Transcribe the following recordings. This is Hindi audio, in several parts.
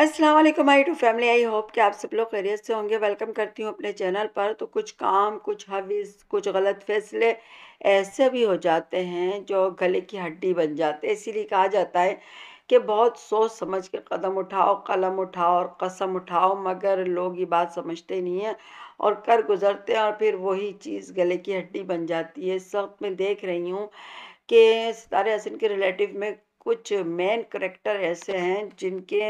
असलम आई टू फैमिली आई होप कि आप सब लोग खैरियत से होंगे वेलकम करती हूँ अपने चैनल पर तो कुछ काम कुछ हविस कुछ गलत फैसले ऐसे भी हो जाते हैं जो गले की हड्डी बन जाते हैं इसीलिए कहा जाता है कि बहुत सोच समझ के कदम उठाओ कलम उठाओ और कसम उठाओ मगर लोग ये बात समझते नहीं हैं और कर गुजरते हैं और फिर वही चीज़ गले की हड्डी बन जाती है इस वक्त मैं देख रही हूँ कि सितारे हसन के रिलेटिव में कुछ मेन करेक्टर ऐसे हैं जिनके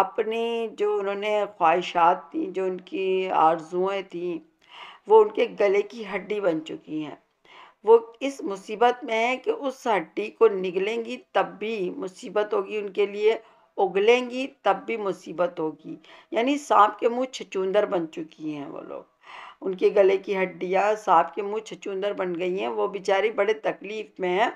अपनी जो उन्होंने ख्वाहिशात थी जो उनकी आरजुएँ थी वो उनके गले की हड्डी बन चुकी हैं वो इस मुसीबत में है कि उस हड्डी को निगलेंगी तब भी मुसीबत होगी उनके लिए उगलेंगी तब भी मुसीबत होगी यानी सांप के मुंह छचूंदर बन चुकी हैं वो लोग उनके गले की हड्डियाँ सांप के मुँह छचुंदर बन गई हैं वो बेचारी बड़े तकलीफ़ में हैं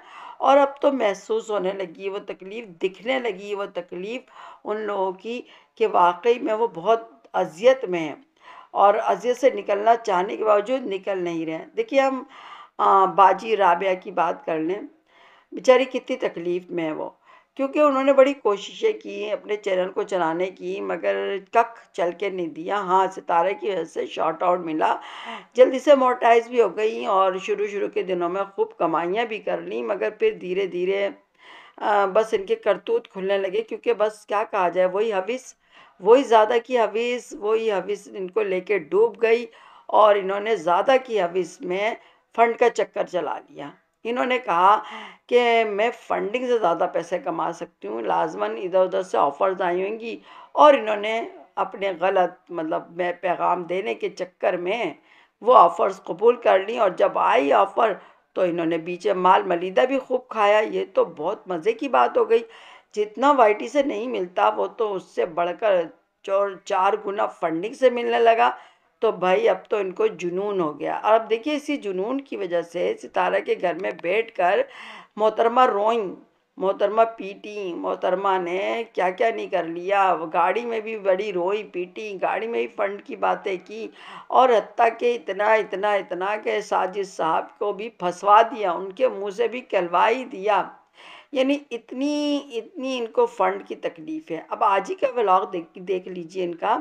और अब तो महसूस होने लगी वो तकलीफ़ दिखने लगी वो तकलीफ़ उन लोगों की कि वाकई में वो बहुत अजियत में है और अजियत से निकलना चाहने के बावजूद निकल नहीं रहे देखिए हम आ, बाजी राबिया की बात कर लें बेचारी कितनी तकलीफ़ में है वो क्योंकि उन्होंने बड़ी कोशिशें की अपने चैनल को चलाने की मगर कख चल के नहीं दिया हाँ सितारे की वजह से शॉर्ट आउट मिला जल्दी से मोटाइज भी हो गई और शुरू शुरू के दिनों में खूब कमाइयाँ भी कर ली मगर फिर धीरे धीरे बस इनके करतूत खुलने लगे क्योंकि बस क्या कहा जाए वही हविस वही ज़्यादा की हविस वही हविस इनको लेके डूब गई और इन्होंने ज़्यादा की हविस में फंड का चक्कर चला लिया इन्होंने कहा कि मैं फंडिंग से ज़्यादा पैसे कमा सकती हूँ लाजमन इधर उधर से ऑफ़र्स आई होंगी और इन्होंने अपने गलत मतलब मैं पैगाम देने के चक्कर में वो ऑफ़र्स कबूल कर ली और जब आई ऑफ़र तो इन्होंने बीच में माल मलिदा भी खूब खाया ये तो बहुत मज़े की बात हो गई जितना वाइटी से नहीं मिलता वो तो उससे बढ़कर चार गुना फंडिंग से मिलने लगा तो भाई अब तो इनको जुनून हो गया और अब देखिए इसी जुनून की वजह से सितारा के घर में बैठकर मोहतरमा रोई मोहतरमा पीटी मोहतरमा ने क्या क्या नहीं कर लिया गाड़ी में भी बड़ी रोई पीटी गाड़ी में भी फंड की बातें की और हती के इतना इतना इतना के साजिद साहब को भी फंसवा दिया उनके मुंह से भी कहलवा ही दिया यानी इतनी इतनी इनको फंड की तकलीफ़ है अब आज ही का व्लॉग देख देख लीजिए इनका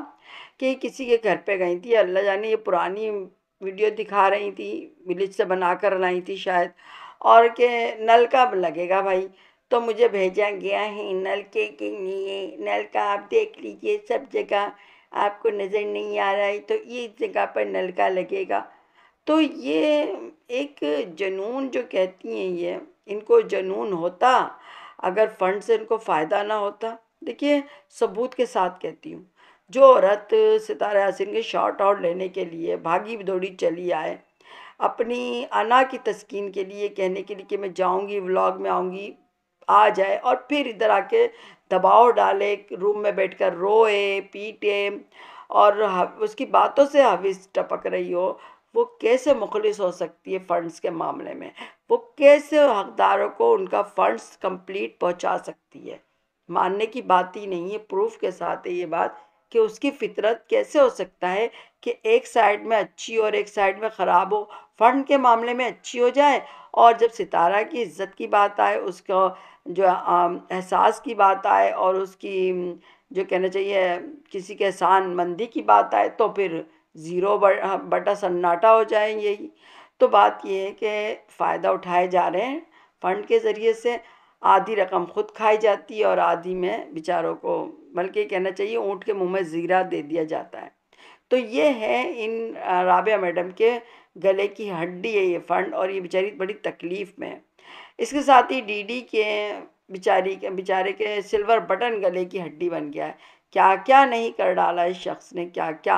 कि किसी के घर पे गई थी अल्लाह जाने ये पुरानी वीडियो दिखा रही थी विलेज से बना कर लाई थी शायद और के नल का लगेगा भाई तो मुझे भेजा गया है नल के लिए नल का आप देख लीजिए सब जगह आपको नज़र नहीं आ रहा है तो ये जगह पर नल का लगेगा तो ये एक जुनून जो कहती हैं ये इनको जुनून होता अगर फंड से इनको फ़ायदा ना होता देखिए सबूत के साथ कहती हूँ जो औरत सितारा यासिन के शॉर्ट आउट लेने के लिए भागी दौड़ी चली आए अपनी अना की तस्कीन के लिए कहने के लिए कि मैं जाऊँगी व्लॉग में आऊँगी आ जाए और फिर इधर आके दबाव डाले रूम में बैठकर रोए पीटे और उसकी बातों से हविस टपक रही हो वो कैसे मुखलिस हो सकती है फ़ंड्स के मामले में वो कैसे हकदारों को उनका फ़ंड्स कंप्लीट पहुंचा सकती है मानने की बात ही नहीं है प्रूफ के साथ है ये बात कि उसकी फितरत कैसे हो सकता है कि एक साइड में अच्छी और एक साइड में ख़राब हो फ़ंड के मामले में अच्छी हो जाए और जब सितारा की इज्जत की बात आए उसका जो एहसास की बात आए और उसकी जो कहना चाहिए किसी के एहसान मंदी की बात आए तो फिर ज़ीरो हाँ, बटा सन्नाटा हो जाए यही तो बात ये है कि फ़ायदा उठाए जा रहे हैं फंड के ज़रिए से आधी रकम खुद खाई जाती है और आधी में बेचारों को बल्कि कहना चाहिए ऊँट के मुंह में ज़ीरा दे दिया जाता है तो ये है इन राबिया मैडम के गले की हड्डी है ये फ़ंड और ये बेचारी बड़ी तकलीफ़ में है इसके साथ ही डीडी के बेचारी के बेचारे के सिल्वर बटन गले की हड्डी बन गया है क्या क्या नहीं कर डाला इस शख्स ने क्या क्या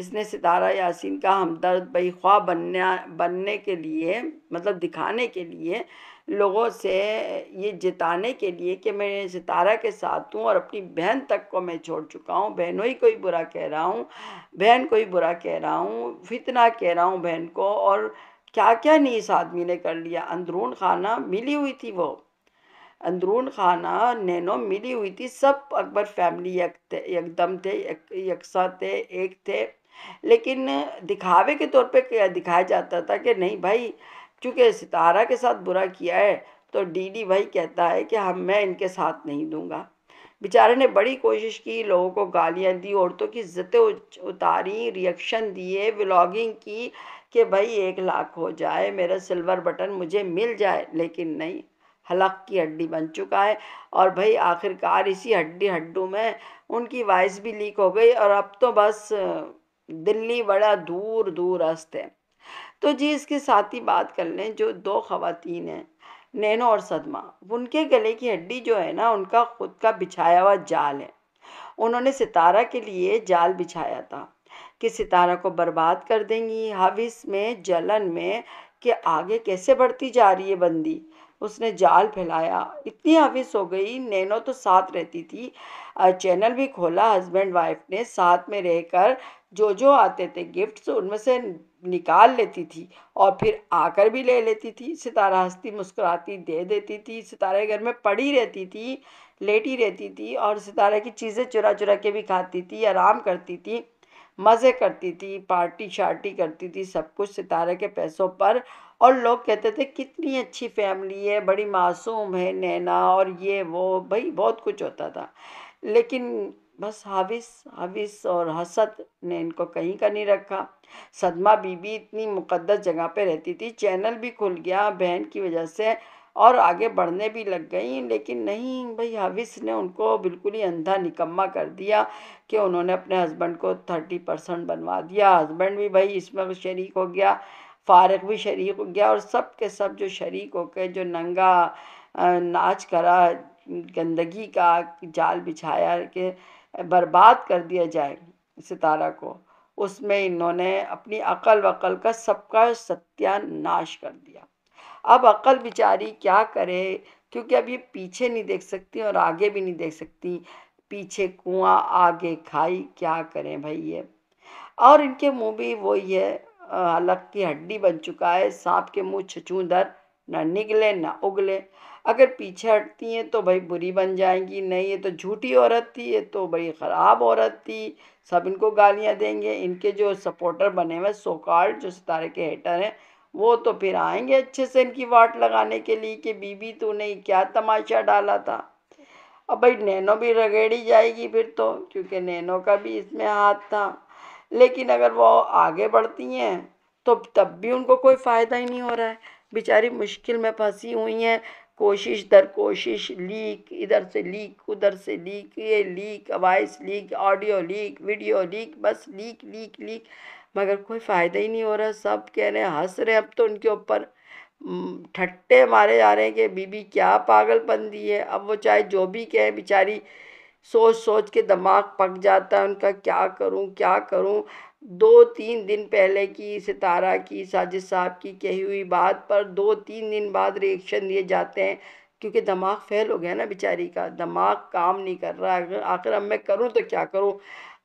इसने सितारा यासीन का हमदर्द बई ख्वा बनना बनने के लिए मतलब दिखाने के लिए लोगों से ये जिताने के लिए कि मैं सितारा के साथ हूँ और अपनी बहन तक को मैं छोड़ चुका हूँ बहनों ही कोई बुरा कह रहा हूँ बहन को ही बुरा कह रहा हूँ फितना कह रहा हूँ बहन को और क्या क्या नहीं इस आदमी ने कर लिया अंदरून खाना मिली हुई थी वो अंदरून खाना नैनो मिली हुई थी सब अकबर फैमिली यक थे एकदम थे यकसा थे एक थे लेकिन दिखावे के तौर पे दिखाया जाता था कि नहीं भाई चूँकि सितारा के साथ बुरा किया है तो डीडी भाई कहता है कि हम मैं इनके साथ नहीं दूंगा बेचारे ने बड़ी कोशिश की लोगों को गालियाँ दी औरतों की इज्जतें उतारी रिएक्शन दिए व्लॉगिंग की कि भाई एक लाख हो जाए मेरा सिल्वर बटन मुझे मिल जाए लेकिन नहीं हलक की हड्डी बन चुका है और भाई आखिरकार इसी हड्डी हड्डू में उनकी वॉइस भी लीक हो गई और अब तो बस दिल्ली बड़ा दूर दूर अस्त है तो जी इसके साथ ही बात कर लें जो दो खातन हैं नैनो और सदमा उनके गले की हड्डी जो है ना उनका खुद का बिछाया हुआ जाल है उन्होंने सितारा के लिए जाल बिछाया था कि सितारा को बर्बाद कर देंगी हविस में जलन में कि आगे कैसे बढ़ती जा रही है बंदी उसने जाल फैलाया इतनी हविस हो गई नैनो तो साथ रहती थी चैनल भी खोला हस्बैंड वाइफ ने साथ में रहकर जो जो आते थे गिफ्ट्स उनमें से निकाल लेती थी और फिर आकर भी ले लेती थी सितारा हंसती मुस्कुराती दे देती थी सितारे घर में पड़ी रहती थी लेटी रहती थी और सितारे की चीज़ें चुरा चुरा के भी खाती थी आराम करती थी मज़े करती थी पार्टी शार्टी करती थी सब कुछ सितारे के पैसों पर और लोग कहते थे कितनी अच्छी फैमिली है बड़ी मासूम है नैना और ये वो भाई बहुत कुछ होता था लेकिन बस हाविस हाविस और हसद ने इनको कहीं का नहीं रखा सदमा बीबी इतनी मुकद्दस जगह पे रहती थी चैनल भी खुल गया बहन की वजह से और आगे बढ़ने भी लग गई लेकिन नहीं भाई हविस ने उनको बिल्कुल ही अंधा निकम्मा कर दिया कि उन्होंने अपने हस्बैंड को थर्टी परसेंट बनवा दिया हस्बैंड भी भाई इसमें शरीक हो गया फारग भी शरीक हो गया और सब के सब जो शरीक हो के जो नंगा नाच करा गंदगी का जाल बिछाया कि बर्बाद कर दिया जाए सितारा को उसमें इन्होंने अपनी अकल वकल का सबका सत्यानाश कर दिया अब अकल बेचारी क्या करे क्योंकि अब ये पीछे नहीं देख सकती और आगे भी नहीं देख सकती पीछे कुआं आगे खाई क्या करें भाई ये और इनके मुंह भी वही है हलक की हड्डी बन चुका है सांप के मुंह छछूंदर ना निगले ना उगले अगर पीछे हटती हैं तो भाई बुरी बन जाएंगी नहीं ये तो झूठी औरत थी ये तो बड़ी ख़राब औरत थी सब इनको गालियाँ देंगे इनके जो सपोर्टर बने हुए सोकार्ड जो सितारे के हेटर हैं वो तो फिर आएंगे अच्छे से इनकी वाट लगाने के लिए कि बीबी तूने क्या तमाशा डाला था अब भाई नैनो भी रगेड़ी जाएगी फिर तो क्योंकि नैनो का भी इसमें हाथ था लेकिन अगर वो आगे बढ़ती हैं तो तब भी उनको कोई फ़ायदा ही नहीं हो रहा है बेचारी मुश्किल में फंसी हुई हैं कोशिश दर कोशिश लीक इधर से लीक उधर से लीक ये leak voice leak audio leak video leak बस लीक लीक लीक मगर कोई फ़ायदा ही नहीं हो रहा सब कह रहे हैं हंस रहे हैं अब तो उनके ऊपर ठट्टे मारे जा रहे हैं कि बीबी क्या पागलपन दी है अब वो चाहे जो भी कहे बेचारी सोच सोच के दिमाग पक जाता है उनका क्या करूं क्या करूं दो तीन दिन पहले की सितारा की साजिद साहब की कही हुई बात पर दो तीन दिन बाद रिएक्शन दिए जाते हैं क्योंकि दिमाग फेल हो गया ना बेचारी का दिमाग काम नहीं कर रहा आखिर अब मैं करूं तो क्या करूं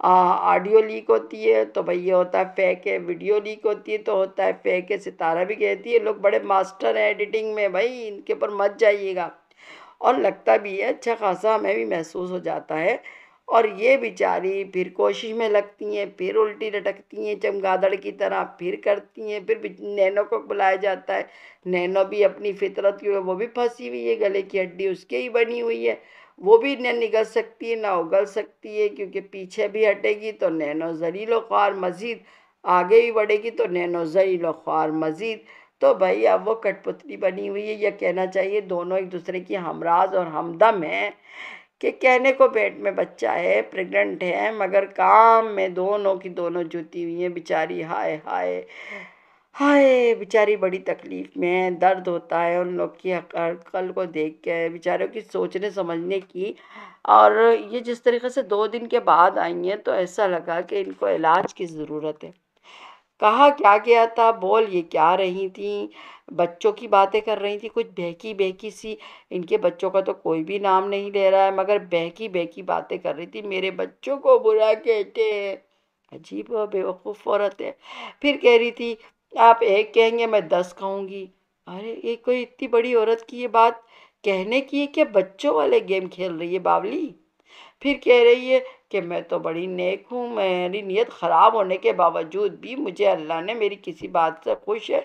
ऑडियो लीक होती है तो भाई ये होता है फेक है वीडियो लीक होती है तो होता है फेक है सितारा भी कहती है लोग बड़े मास्टर हैं एडिटिंग में भाई इनके ऊपर मत जाइएगा और लगता भी है अच्छा खासा हमें भी महसूस हो जाता है और ये बेचारी फिर कोशिश में लगती हैं फिर उल्टी लटकती हैं चमगादड़ की तरह फिर करती हैं फिर नैनो को बुलाया जाता है नैनो भी अपनी फितरत की वो भी फंसी हुई है गले की हड्डी उसके ही बनी हुई है वो भी न निगल सकती है ना उगल सकती है क्योंकि पीछे भी हटेगी तो नैनो जरीलो ख्वार मज़ीद आगे भी बढ़ेगी तो नैनो जरीलो ख्वार मज़ीद तो भाई अब वो कठपुतली बनी हुई है या कहना चाहिए दोनों एक दूसरे की हमराज और हमदम हैं कि कहने को पेट में बच्चा है प्रेग्नेंट है मगर काम में दोनों की दोनों जुती हुई हैं बेचारी हाय हाय हाय बेचारी बड़ी तकलीफ़ में है दर्द होता है उन लोग की कल को देख के बेचारों की सोचने समझने की और ये जिस तरीके से दो दिन के बाद आई हैं तो ऐसा लगा कि इनको इलाज की ज़रूरत है कहा क्या गया था बोल ये क्या रही थी बच्चों की बातें कर रही थी कुछ बहकी बहकी सी इनके बच्चों का तो कोई भी नाम नहीं ले रहा है मगर बहकी बहकी बातें कर रही थी मेरे बच्चों को बुरा कहते हैं अजीब बेवकूफ़ औरत है फिर कह रही थी आप एक कहेंगे मैं दस कहूँगी अरे ये कोई इतनी बड़ी औरत की ये बात कहने की है कि बच्चों वाले गेम खेल रही है बावली फिर कह रही है कि मैं तो बड़ी नेक हूँ मेरी नीयत ख़राब होने के बावजूद भी मुझे अल्लाह ने मेरी किसी बात से खुश है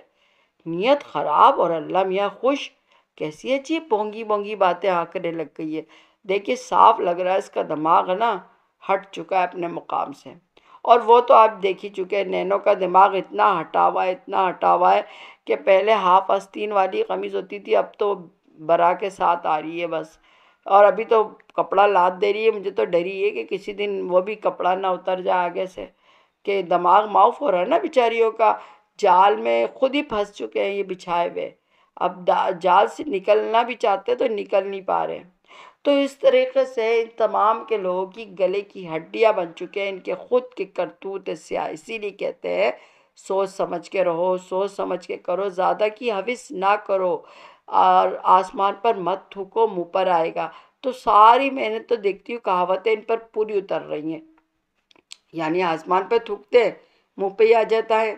नीयत ख़राब और अल्लाह मियाँ खुश कैसी अच्छी बोंगी बोंगी बातें आकरने लग गई है देखिए साफ लग रहा है इसका दिमाग है ना हट चुका है अपने मुकाम से और वो तो आप देख ही चुके नैनो का दिमाग इतना हटा हुआ है इतना हटा हुआ है कि पहले हाफ आस्तीन वाली कमीज़ होती थी अब तो बरा के साथ आ रही है बस और अभी तो कपड़ा लाद दे रही है मुझे तो डरी है कि किसी दिन वो भी कपड़ा ना उतर जाए आगे से कि दिमाग माफ हो रहा है ना बेचारियों का जाल में खुद ही फंस चुके हैं ये बिछाए हुए अब जाल से निकलना भी चाहते तो निकल नहीं पा रहे तो इस तरीके से इन तमाम के लोगों की गले की हड्डियाँ बन चुके हैं इनके खुद के करतूत स्या इसीलिए कहते हैं सोच समझ के रहो सोच समझ के करो ज़्यादा की हविस ना करो और आसमान पर मत थूको मुँह पर आएगा तो सारी मैंने तो देखती हूँ कहावतें इन पर पूरी उतर रही हैं यानी आसमान पर थूकते मुँह पर ही आ जाता है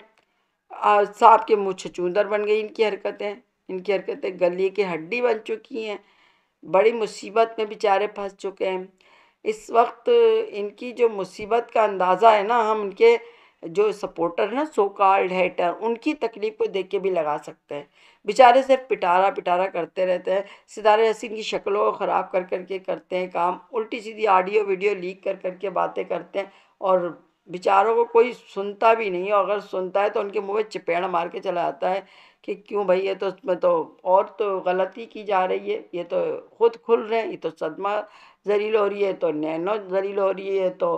सांप के मुँह छचूंदर बन गई इनकी हरकतें इनकी हरकतें गली की हड्डी बन चुकी हैं बड़ी मुसीबत में बेचारे फंस चुके हैं इस वक्त इनकी जो मुसीबत का अंदाज़ा है ना हम इनके जो सपोर्टर ना सो कॉल्ड हेटर उनकी तकलीफ़ को देख के भी लगा सकते हैं बेचारे सिर्फ पिटारा पिटारा करते रहते हैं सितारे हसीन की शक्लों को ख़राब कर करके करते हैं काम उल्टी सीधी ऑडियो वीडियो लीक कर करके बातें करते हैं और बेचारों को कोई सुनता भी नहीं और अगर सुनता है तो उनके मुँह में चपेड़ मार के चला जाता है कि क्यों भाई ये तो मैं तो और तो गलती की जा रही है ये तो खुद खुल रहे हैं ये तो सदमा जलील हो रही है तो नैनो जलील हो रही है तो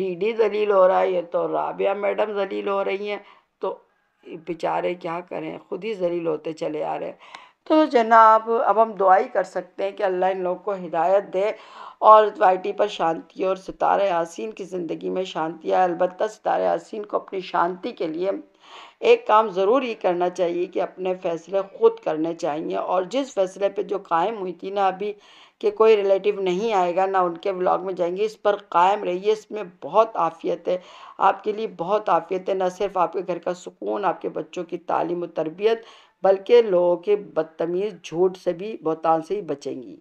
डीडी जलील हो रहा है ये तो राबिया मैडम जलील हो रही हैं तो बेचारे क्या करें खुद ही जलील होते चले आ रहे हैं तो जनाब अब हम दुआई कर सकते हैं कि अल्लाह इन लोगों को हिदायत दे और वाइटी पर शांति और सितारे यासीन की ज़िंदगी में शांति आए अलबत् सितारे यासिन को अपनी शांति के लिए एक काम ज़रूर ये करना चाहिए कि अपने फ़ैसले ख़ुद करने चाहिए और जिस फैसले पे जो कायम हुई थी ना अभी कि कोई रिलेटिव नहीं आएगा ना उनके व्लॉग में जाएंगे इस पर कायम रहिए इसमें बहुत आफियत है आपके लिए बहुत आफियत है ना सिर्फ आपके घर का सुकून आपके बच्चों की तालीम और तरबियत बल्कि लोगों के बदतमीज़ झूठ से भी बहुत से ही बचेंगी